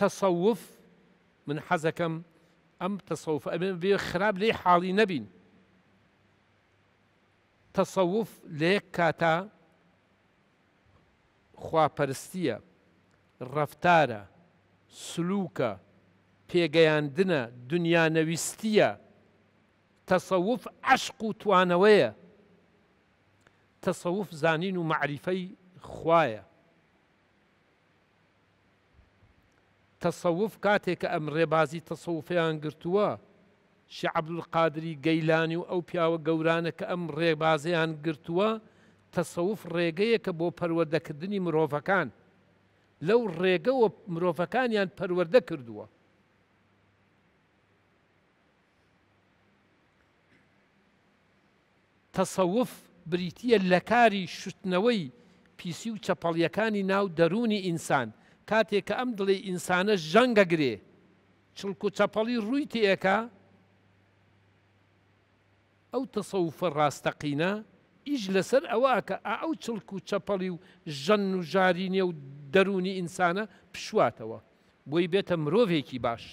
تصوف من حزكم أم تەسەوف ئەمێ بێ لي لێ حاڵی تصوف تەسەوف لەیەک کاتا رفتارا سلوكا سلوکە پێگەیاندنە دنا دنيا عشق تصوف عشق توانوية تصوف زانين معریفەی خوايا تەسەوف کاتێک کە ئەم ڕێبازی تەسەوفیان گرتووە شعبلقادری گەیلانی و ئەو پیاوە گەورانە کە ئەم ڕێبازیان گرتووە تەسەوف ڕێگەیەکە بۆ پەروەردەکردنی مرۆڤەکان لەو ڕێگەەوە مرۆڤەکانیان پەروەردە کردووە تەسەوف بریتە لە کاری شتنەوەی پیسی و چەپەڵیەکانی ناو دەرونی ئینسان کاتێک کە ئەم دڵی ئینسانە ژەنگەگرێ چڵکو چەپەڵی ڕووی تێەکە ئەو تەسەوفە ڕاستەقینە ئیش لەسەر ئەوەکە ئەو چڵک و چەپەڵی و ژەن و ژارینێ و دەرونی ئینسانە پشواتەوە بۆی بێتە مرۆڤێکی باش.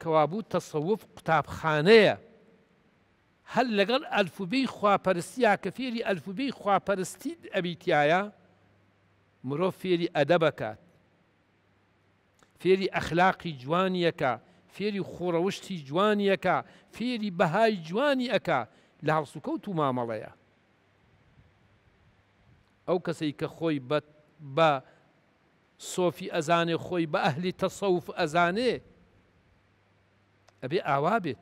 کەوابوو تەسەوف قوتابخانەیە هەل لەگەڵ ئەلفوبەی خواپەرستیا کە فێری ئەلفوبەی خواپەرستی ئەبییتایە مروف فيري أدبك فيري أخلاقي جوانيك فيري خوروشتي جوانيك فيري بهاي جوانيك لها لهرسكو تو ماماليا أو كسيك خوي بات با صوفي أزاني خوي بأهلي تصوف أزاني أبي أعوابت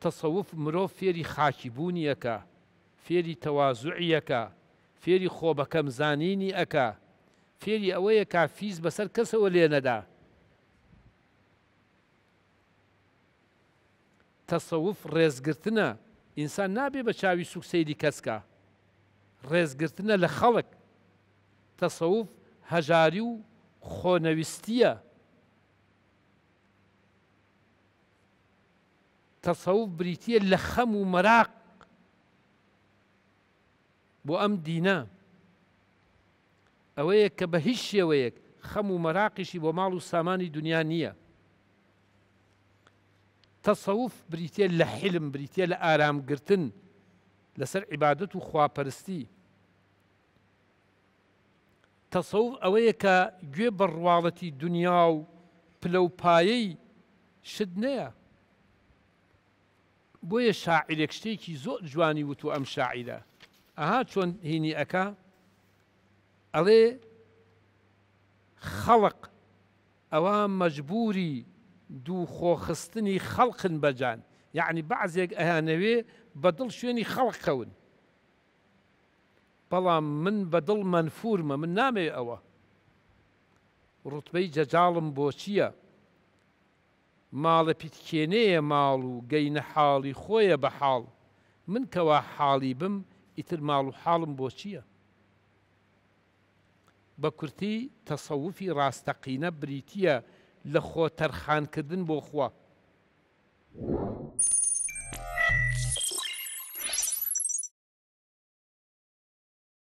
تصوف مروف فيري خاشبونيك أبي فێری تەوازوعیەکە فێری خۆبەکەم زانینی ئەکا فێری ئەوەیە کافیز بەسەر کەسەوە لێنەدا تەسەوف ڕێزگرتنە ئینسان نابێ بە چاوی سوکسەیری کەسکە ڕێزگرتنە لە خەڵک تەسەوف هەژاری و خۆنەویستیە تەسەوف بریتە لە خەم و مەراق بۆ ئەم دینە ئەوەیە کە بە هیچ شێوەیەک خەم و مەراقیشی بۆ ماڵ و سامانی دنیا نییە تەسەوف بریتە لە حلم بریتە لە ئارامگرتن لەسەر عیبادت و خواپەرستی تەسەوف ئەوەیە کە گوێ بڕواڵەتی دنیا و پلەپایەی شت نەیە بۆیە شاعرێک شتێکی زۆر جوانی وتو ئەم شاعیرە ئەها چۆن هینی ئەکا ئەڵێ خەڵق ئەوە مەجبوری دوو خۆخستنی خەڵقن بەجان یعنی بەعزێک ئەیانەوێ بە دڵ شوێنی خەڵقەون بەڵام من بە دڵ منفورمە من نامێ ئەوە ڕوتبەی جەجاڵم بۆ چییە؟ ماڵە پیتکێنەیە ماڵ و گەینە حاڵی خۆیە بە حاڵ من کەوا حاڵی بم ئیتر ماڵ و حاڵم بۆ چییە؟ بە کورتی تەسەوفی ڕاستەقینە بریتە لە خۆ تەرخانکردن بۆ خوا.